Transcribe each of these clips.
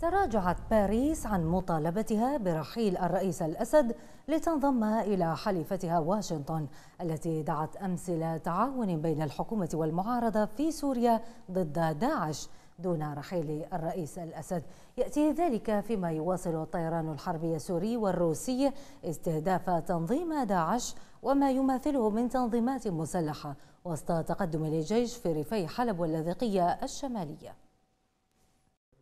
تراجعت باريس عن مطالبتها برحيل الرئيس الأسد لتنضم إلى حليفتها واشنطن التي دعت أمس إلى تعاون بين الحكومة والمعارضة في سوريا ضد داعش دون رحيل الرئيس الأسد يأتي ذلك فيما يواصل الطيران الحربي السوري والروسي استهداف تنظيم داعش وما يماثله من تنظيمات مسلحة وسط تقدم الجيش في ريفي حلب واللاذقية الشمالية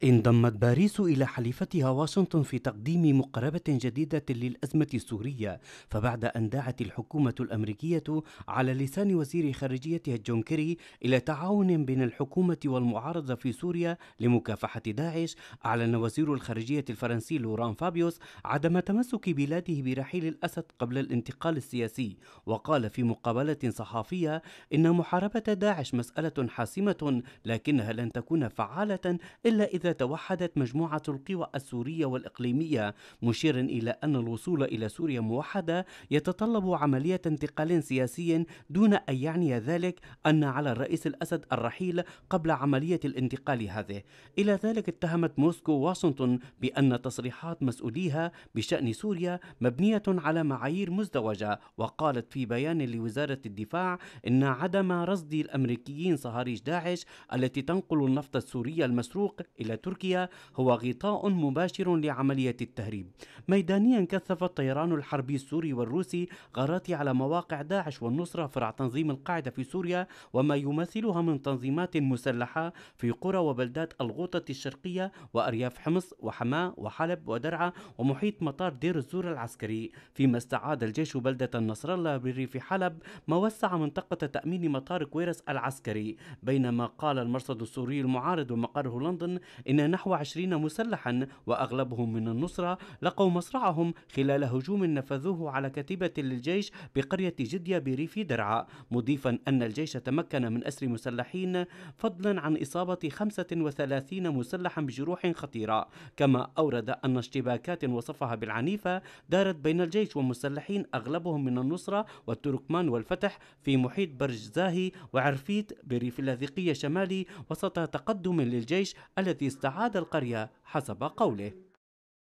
انضمت باريس إلى حليفتها واشنطن في تقديم مقاربة جديدة للأزمة السورية فبعد أن دعت الحكومة الأمريكية على لسان وزير خارجيتها جون كيري إلى تعاون بين الحكومة والمعارضة في سوريا لمكافحة داعش أعلن وزير الخارجية الفرنسي لوران فابيوس عدم تمسك بلاده برحيل الأسد قبل الانتقال السياسي وقال في مقابلة صحفية إن محاربة داعش مسألة حاسمة لكنها لن تكون فعالة إلا إذا إذا توحدت مجموعة القوى السورية والإقليمية مشيرا إلى أن الوصول إلى سوريا موحدة يتطلب عملية انتقال سياسي دون أن يعني ذلك أن على الرئيس الأسد الرحيل قبل عملية الانتقال هذه إلى ذلك اتهمت موسكو واشنطن بأن تصريحات مسؤوليها بشأن سوريا مبنية على معايير مزدوجة وقالت في بيان لوزارة الدفاع إن عدم رصد الأمريكيين صهاريج داعش التي تنقل النفط السوري المسروق إلى تركيا هو غطاء مباشر لعملية التهريب ميدانيا كثف الطيران الحربي السوري والروسي غارات على مواقع داعش والنصرة فرع تنظيم القاعدة في سوريا وما يمثلها من تنظيمات مسلحة في قرى وبلدات الغوطة الشرقية وأرياف حمص وحماة وحلب ودرعا ومحيط مطار دير الزور العسكري فيما استعاد الجيش بلدة نصر الله بريف حلب ما وسع منطقة تأمين مطار كويرس العسكري بينما قال المرصد السوري المعارض ومقره لندن إن نحو عشرين مسلحا وأغلبهم من النصرة لقوا مصرعهم خلال هجوم نفذوه على كتيبة للجيش بقرية جدية بريف درعا مضيفا أن الجيش تمكن من أسر مسلحين فضلا عن إصابة 35 مسلحا بجروح خطيرة كما أورد أن اشتباكات وصفها بالعنيفة دارت بين الجيش ومسلحين أغلبهم من النصرة والتركمان والفتح في محيط برج زاهي وعرفيت بريف اللاذقية شمالي وسط تقدم للجيش الذي استعاد القرية حسب قوله